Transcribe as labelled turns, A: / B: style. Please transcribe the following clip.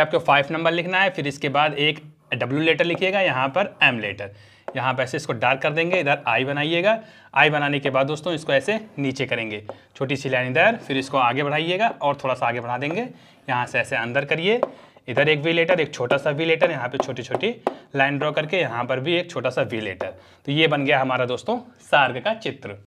A: आपको five number लिखना है फिर इसके बाद एक डब्ल्यू लेटर लिखिएगा यहाँ पर एम लेटर यहाँ पर ऐसे इसको डार्क कर देंगे इधर आई बनाइएगा आई बनाने के बाद दोस्तों इसको ऐसे नीचे करेंगे छोटी सी लाइन इधर फिर इसको आगे बढ़ाइएगा और थोड़ा सा आगे बढ़ा देंगे यहाँ से ऐसे अंदर करिए इधर एक वी लेटर एक छोटा सा वी लेटर यहाँ पे छोटी छोटी लाइन ड्रॉ करके यहाँ पर भी एक छोटा सा वी लेटर तो ये बन गया हमारा दोस्तों सार्ग का चित्र